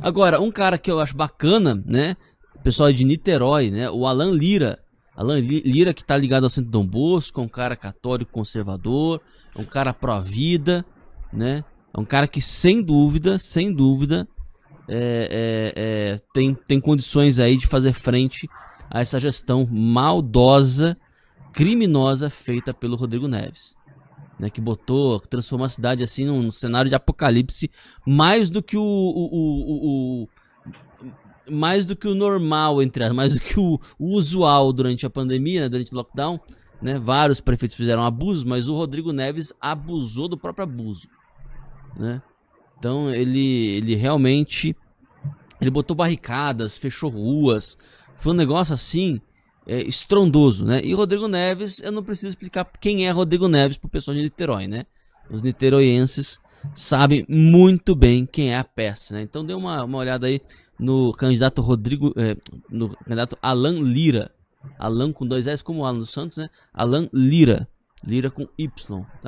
Agora, um cara que eu acho bacana, né? O pessoal é de Niterói, né? O Alan Lira. Alan Lira, que tá ligado ao Centro Dom Bosco, é um cara católico conservador, é um cara pró-vida, né? É um cara que, sem dúvida, sem dúvida, é, é, é, tem, tem condições aí de fazer frente a essa gestão maldosa, criminosa feita pelo Rodrigo Neves né, que botou, que transformou a cidade assim num, cenário de apocalipse, mais do que o, o, o, o mais do que o normal, entre as, mais do que o, o, usual durante a pandemia, né, durante o lockdown, né, vários prefeitos fizeram abuso, mas o Rodrigo Neves abusou do próprio abuso, né? Então ele, ele realmente ele botou barricadas, fechou ruas, foi um negócio assim é, estrondoso, né? E Rodrigo Neves, eu não preciso explicar quem é Rodrigo Neves pro pessoal de Niterói, né? Os niteroienses sabem muito bem quem é a peça, né? Então dê uma, uma olhada aí no candidato Rodrigo, é, no candidato Alan Lira. Alan com dois S, como o Alan dos Santos, né? Alan Lira. Lira com Y, tá?